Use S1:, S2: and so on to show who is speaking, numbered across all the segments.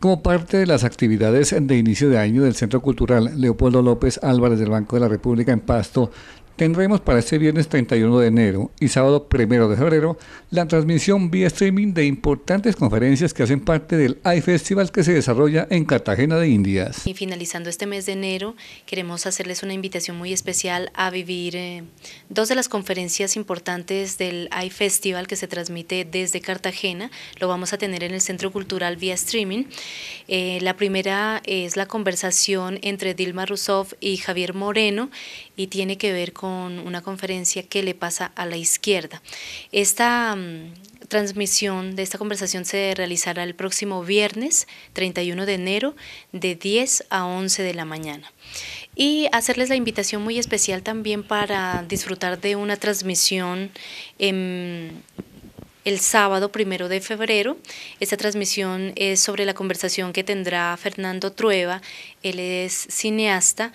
S1: como parte de las actividades de inicio de año del Centro Cultural Leopoldo López Álvarez del Banco de la República en Pasto, tendremos para este viernes 31 de enero y sábado 1 de febrero la transmisión vía streaming de importantes conferencias que hacen parte del Festival que se desarrolla en Cartagena de Indias.
S2: Y finalizando este mes de enero, queremos hacerles una invitación muy especial a vivir eh, dos de las conferencias importantes del Festival que se transmite desde Cartagena. Lo vamos a tener en el Centro Cultural vía streaming. Eh, la primera es la conversación entre Dilma Rousseff y Javier Moreno y tiene que ver con una conferencia que le pasa a la izquierda. Esta mm, transmisión de esta conversación se realizará el próximo viernes 31 de enero de 10 a 11 de la mañana. Y hacerles la invitación muy especial también para disfrutar de una transmisión el sábado primero de febrero. Esta transmisión es sobre la conversación que tendrá Fernando Trueba. Él es cineasta,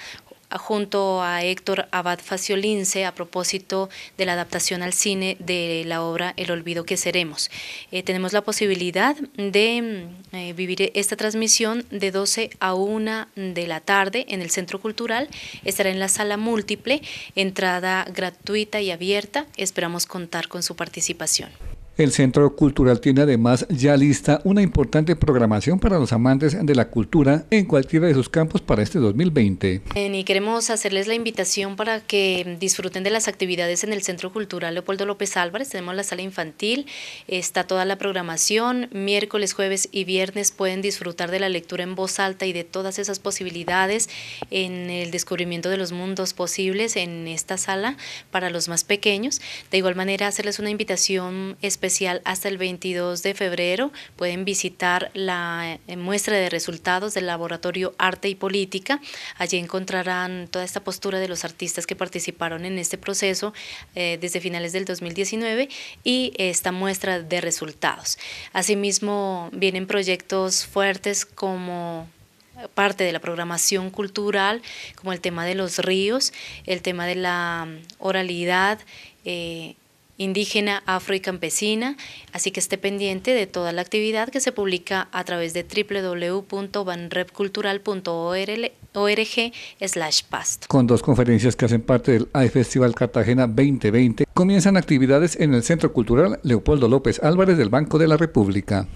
S2: junto a Héctor Abad Faciolince a propósito de la adaptación al cine de la obra El olvido que seremos. Eh, tenemos la posibilidad de mm, eh, vivir esta transmisión de 12 a 1 de la tarde en el Centro Cultural. Estará en la sala múltiple, entrada gratuita y abierta. Esperamos contar con su participación.
S1: El Centro Cultural tiene además ya lista una importante programación para los amantes de la cultura en cualquiera de sus campos para este 2020.
S2: Y queremos hacerles la invitación para que disfruten de las actividades en el Centro Cultural Leopoldo López Álvarez. Tenemos la sala infantil, está toda la programación. Miércoles, jueves y viernes pueden disfrutar de la lectura en voz alta y de todas esas posibilidades en el descubrimiento de los mundos posibles en esta sala para los más pequeños. De igual manera, hacerles una invitación especial especial hasta el 22 de febrero. Pueden visitar la eh, muestra de resultados del laboratorio Arte y Política. Allí encontrarán toda esta postura de los artistas que participaron en este proceso eh, desde finales del 2019 y esta muestra de resultados. Asimismo, vienen proyectos fuertes como parte de la programación cultural, como el tema de los ríos, el tema de la oralidad. Eh, indígena, afro y campesina, así que esté pendiente de toda la actividad que se publica a través de www.banrepcultural.org/past.
S1: Con dos conferencias que hacen parte del AI Festival Cartagena 2020, comienzan actividades en el Centro Cultural Leopoldo López Álvarez del Banco de la República.